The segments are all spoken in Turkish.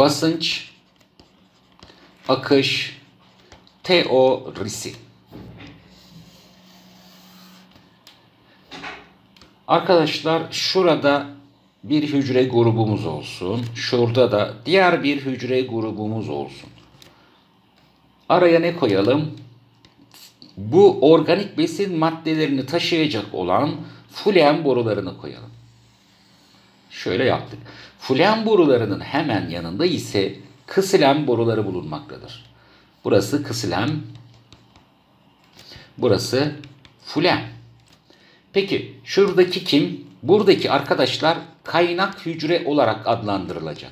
basınç, akış teorisi. Arkadaşlar şurada bir hücre grubumuz olsun. Şurada da diğer bir hücre grubumuz olsun. Araya ne koyalım? Bu organik besin maddelerini taşıyacak olan fulen borularını koyalım. Şöyle yaptık. Flen borularının hemen yanında ise kısilem boruları bulunmaktadır. Burası kısilem, burası flen. Peki şuradaki kim? Buradaki arkadaşlar kaynak hücre olarak adlandırılacak.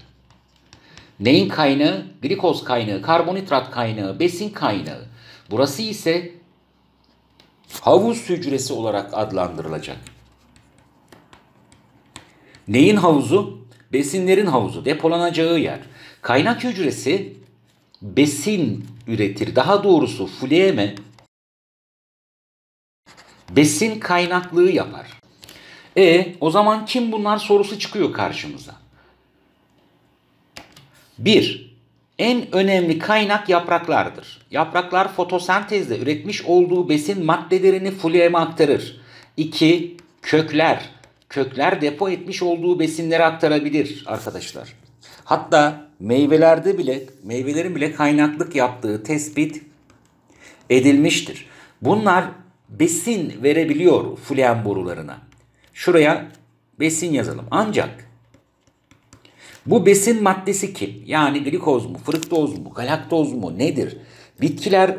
Neyin kaynağı? Glikoz kaynağı, karbonhidrat kaynağı, besin kaynağı. Burası ise havuz hücresi olarak adlandırılacak. Neyin havuzu? Besinlerin havuzu, depolanacağı yer. Kaynak hücresi besin üretir. Daha doğrusu fuleyeme besin kaynaklığı yapar. E o zaman kim bunlar sorusu çıkıyor karşımıza. Bir, En önemli kaynak yapraklardır. Yapraklar fotosentezle üretmiş olduğu besin maddelerini fuleyeme aktarır. 2. Kökler kökler depo etmiş olduğu besinleri aktarabilir arkadaşlar. Hatta meyvelerde bile meyvelerin bile kaynaklık yaptığı tespit edilmiştir. Bunlar besin verebiliyor fluyen borularına. Şuraya besin yazalım. Ancak bu besin maddesi kim? Yani glikoz mu, fruktoz mu, galaktoz mu nedir? Bitkiler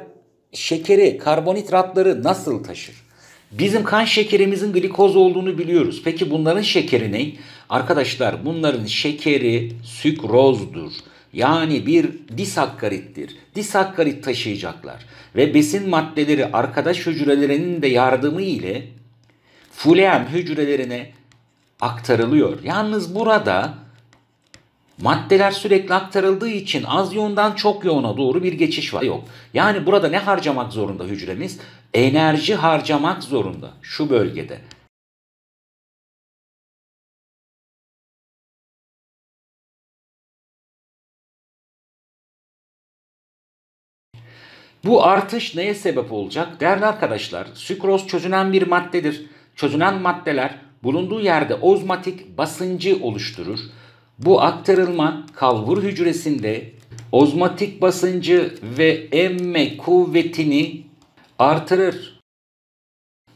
şekeri, karbonhidratları nasıl taşır? Bizim kan şekerimizin glikoz olduğunu biliyoruz. Peki bunların şekeri ne? Arkadaşlar bunların şekeri sükrozdur. Yani bir disakkarittir. Disakkarit taşıyacaklar. Ve besin maddeleri arkadaş hücrelerinin de yardımı ile fuleum hücrelerine aktarılıyor. Yalnız burada Maddeler sürekli aktarıldığı için az yoğundan çok yoğuna doğru bir geçiş var. Yok. Yani burada ne harcamak zorunda hücremiz? Enerji harcamak zorunda şu bölgede. Bu artış neye sebep olacak? Değerli arkadaşlar, sükroz çözünen bir maddedir. Çözünen maddeler bulunduğu yerde ozmatik basıncı oluşturur. Bu aktarılma kalbur hücresinde ozmatik basıncı ve emme kuvvetini artırır.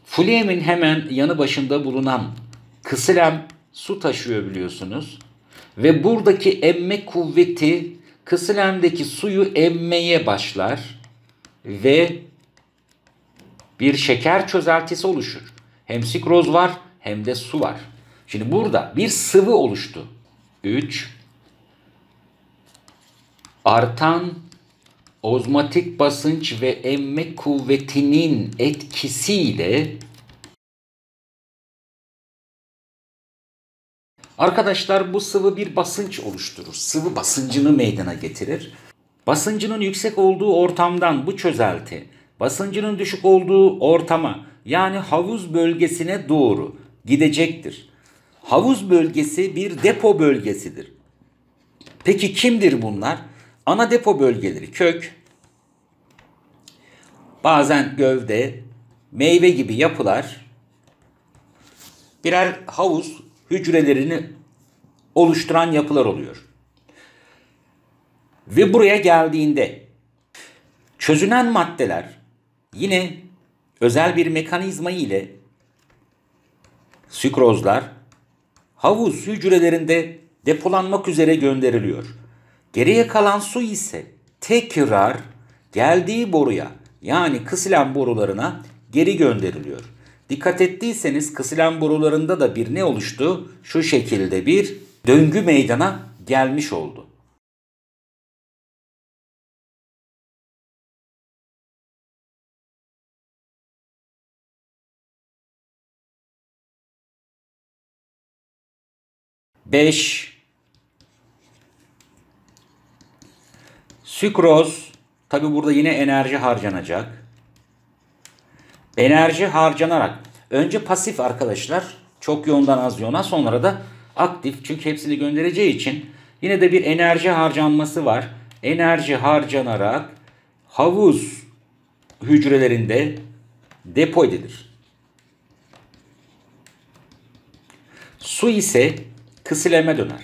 Flemin hemen yanı başında bulunan kısilem su taşıyor biliyorsunuz. Ve buradaki emme kuvveti kısilemdeki suyu emmeye başlar ve bir şeker çözeltisi oluşur. Hem sikroz var hem de su var. Şimdi burada bir sıvı oluştu. 3 artan ozmatik basınç ve emme kuvvetinin etkisiyle Arkadaşlar bu sıvı bir basınç oluşturur. Sıvı basıncını meydana getirir. Basıncının yüksek olduğu ortamdan bu çözelti basıncının düşük olduğu ortama yani havuz bölgesine doğru gidecektir havuz bölgesi bir depo bölgesidir. Peki kimdir bunlar? Ana depo bölgeleri kök, bazen gövde, meyve gibi yapılar birer havuz hücrelerini oluşturan yapılar oluyor. Ve buraya geldiğinde çözünen maddeler yine özel bir mekanizma ile sükrozlar havuz hücrelerinde depolanmak üzere gönderiliyor. Geriye kalan su ise tekrar geldiği boruya yani kısılan borularına geri gönderiliyor. Dikkat ettiyseniz kısılan borularında da bir ne oluştu? Şu şekilde bir döngü meydana gelmiş oldu. 5 Sükroz tabi burada yine enerji harcanacak. Enerji harcanarak önce pasif arkadaşlar çok yoğundan az yoğuna sonra da aktif çünkü hepsini göndereceği için yine de bir enerji harcanması var. Enerji harcanarak havuz hücrelerinde depo edilir. Su ise kısileme döner.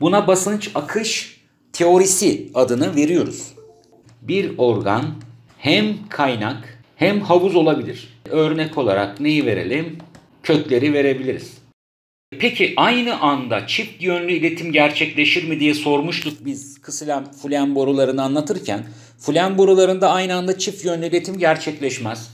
Buna basınç akış teorisi adını veriyoruz. Bir organ hem kaynak hem havuz olabilir. Örnek olarak neyi verelim? Kökleri verebiliriz. Peki aynı anda çift yönlü iletim gerçekleşir mi diye sormuştuk biz kısilen, fulen borularını anlatırken. fulen borularında aynı anda çift yönlü iletim gerçekleşmez.